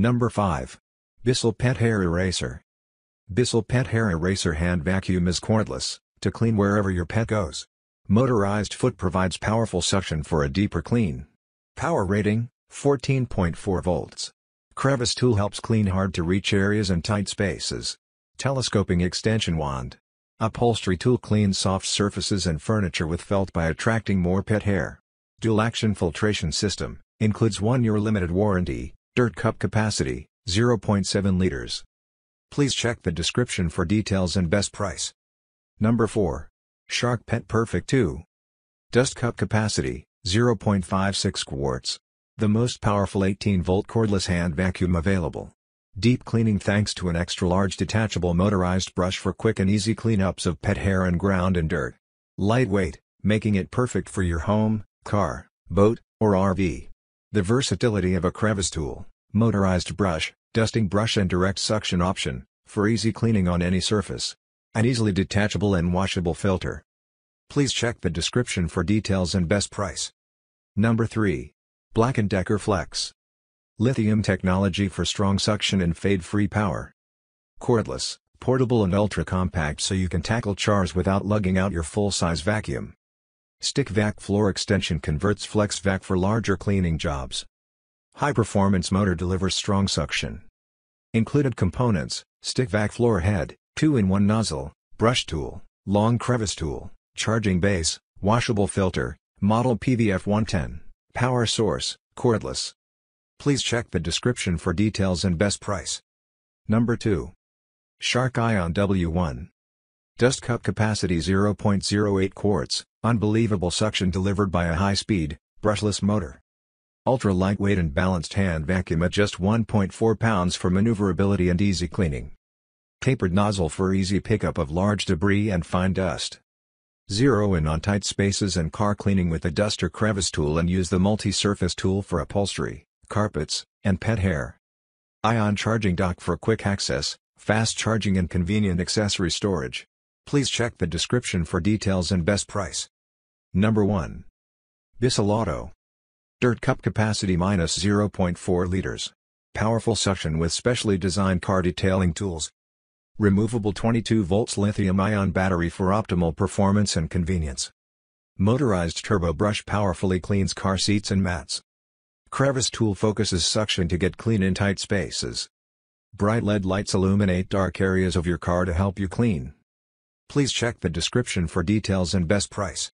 Number 5. Bissell Pet Hair Eraser. Bissell Pet Hair Eraser Hand Vacuum is cordless, to clean wherever your pet goes. Motorized foot provides powerful suction for a deeper clean. Power rating, 14.4 volts. Crevice tool helps clean hard to reach areas and tight spaces. Telescoping extension wand. Upholstery tool cleans soft surfaces and furniture with felt by attracting more pet hair. Dual action filtration system, includes one year limited warranty, Dirt cup capacity, 0.7 liters. Please check the description for details and best price. Number 4. Shark Pet Perfect 2. Dust cup capacity, 0.56 quarts. The most powerful 18-volt cordless hand vacuum available. Deep cleaning thanks to an extra-large detachable motorized brush for quick and easy cleanups of pet hair and ground and dirt. Lightweight, making it perfect for your home, car, boat, or RV. The versatility of a crevice tool, motorized brush, dusting brush and direct suction option, for easy cleaning on any surface. An easily detachable and washable filter. Please check the description for details and best price. Number 3. Black & Decker Flex. Lithium technology for strong suction and fade-free power. Cordless, portable and ultra-compact so you can tackle chars without lugging out your full-size vacuum. Stick vac floor extension converts flex vac for larger cleaning jobs. High performance motor delivers strong suction. Included components, stick vac floor head, 2-in-1 nozzle, brush tool, long crevice tool, charging base, washable filter, model PVF 110, power source, cordless. Please check the description for details and best price. Number 2. Shark Ion W1 Dust cup capacity 0.08 quarts, unbelievable suction delivered by a high-speed, brushless motor. Ultra lightweight and balanced hand vacuum at just 1.4 pounds for maneuverability and easy cleaning. Tapered nozzle for easy pickup of large debris and fine dust. Zero in on tight spaces and car cleaning with the duster crevice tool and use the multi-surface tool for upholstery, carpets, and pet hair. Ion charging dock for quick access, fast charging and convenient accessory storage. Please check the description for details and best price. Number 1. Bisalotto. Dirt cup capacity minus 0.4 liters. Powerful suction with specially designed car detailing tools. Removable 22 volts lithium ion battery for optimal performance and convenience. Motorized turbo brush powerfully cleans car seats and mats. Crevice tool focuses suction to get clean in tight spaces. Bright LED lights illuminate dark areas of your car to help you clean. Please check the description for details and best price.